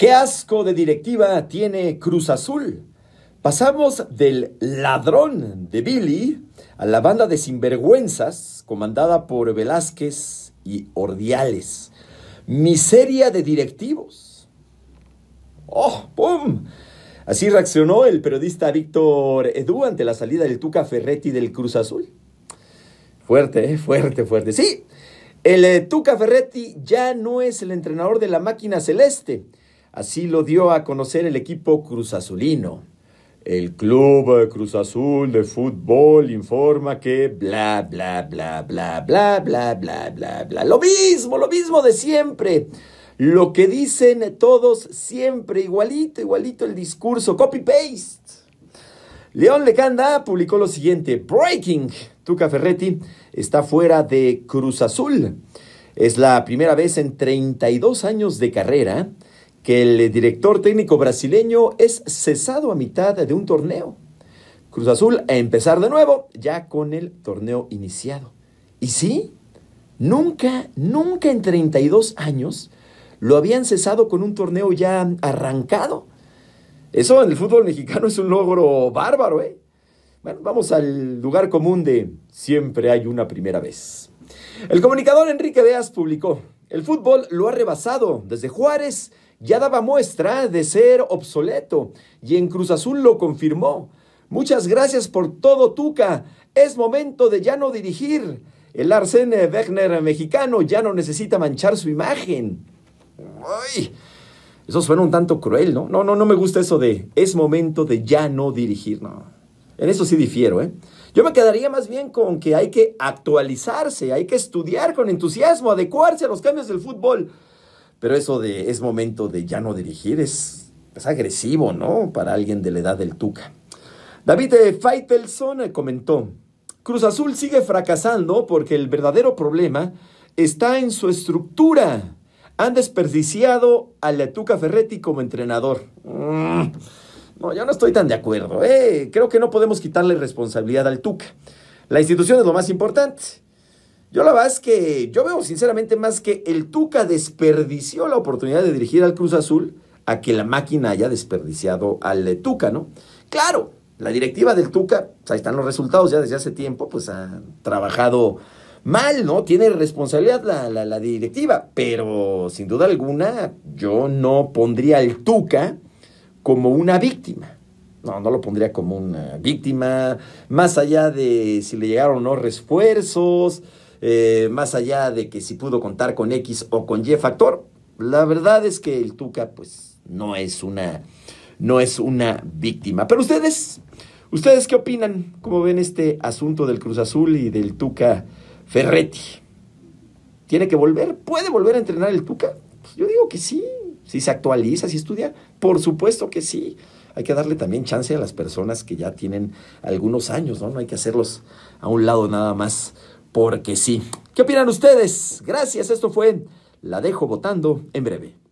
¿Qué asco de directiva tiene Cruz Azul? Pasamos del ladrón de Billy a la banda de sinvergüenzas comandada por Velázquez y Ordiales. Miseria de directivos. ¡Oh, pum! Así reaccionó el periodista Víctor Edu ante la salida del Tuca Ferretti del Cruz Azul. Fuerte, eh, fuerte, fuerte. Sí, el eh, Tuca Ferretti ya no es el entrenador de la máquina celeste. Así lo dio a conocer el equipo Cruz Azulino. El Club Cruz Azul de Fútbol informa que bla, bla, bla, bla, bla, bla, bla, bla, bla. Lo mismo, lo mismo de siempre. Lo que dicen todos siempre, igualito, igualito el discurso, copy-paste. León Lecanda publicó lo siguiente, Breaking, Tuca Ferretti está fuera de Cruz Azul. Es la primera vez en 32 años de carrera que el director técnico brasileño es cesado a mitad de un torneo. Cruz Azul a empezar de nuevo, ya con el torneo iniciado. Y sí, nunca, nunca en 32 años lo habían cesado con un torneo ya arrancado. Eso en el fútbol mexicano es un logro bárbaro, ¿eh? Bueno, vamos al lugar común de siempre hay una primera vez. El comunicador Enrique Deas publicó, el fútbol lo ha rebasado desde Juárez ya daba muestra de ser obsoleto y en Cruz Azul lo confirmó. Muchas gracias por todo, Tuca. Es momento de ya no dirigir. El Arsene Wegner mexicano ya no necesita manchar su imagen. Ay, eso suena un tanto cruel, ¿no? No, no, no me gusta eso de es momento de ya no dirigir, En eso sí difiero, ¿eh? Yo me quedaría más bien con que hay que actualizarse, hay que estudiar con entusiasmo, adecuarse a los cambios del fútbol. Pero eso de es momento de ya no dirigir es, es agresivo, ¿no? Para alguien de la edad del Tuca. David eh, Feitelson eh, comentó, Cruz Azul sigue fracasando porque el verdadero problema está en su estructura. Han desperdiciado a Tuca Ferretti como entrenador. Mm, no, yo no estoy tan de acuerdo. Eh. Creo que no podemos quitarle responsabilidad al Tuca. La institución es lo más importante. Yo la verdad es que yo veo sinceramente más que el Tuca desperdició la oportunidad de dirigir al Cruz Azul a que la máquina haya desperdiciado al Tuca, ¿no? Claro, la directiva del Tuca, pues, ahí están los resultados ya desde hace tiempo, pues ha trabajado mal, ¿no? Tiene responsabilidad la, la directiva, pero sin duda alguna yo no pondría al Tuca como una víctima. No, no lo pondría como una víctima, más allá de si le llegaron o no refuerzos, eh, más allá de que si pudo contar con X o con Y factor, la verdad es que el Tuca pues no es una, no es una víctima. Pero ustedes, ¿ustedes qué opinan? ¿Cómo ven este asunto del Cruz Azul y del Tuca Ferretti? ¿Tiene que volver? ¿Puede volver a entrenar el Tuca? Pues yo digo que sí, si se actualiza, si estudia, por supuesto que sí. Hay que darle también chance a las personas que ya tienen algunos años, ¿no? No hay que hacerlos a un lado nada más porque sí. ¿Qué opinan ustedes? Gracias, esto fue La Dejo Votando en breve.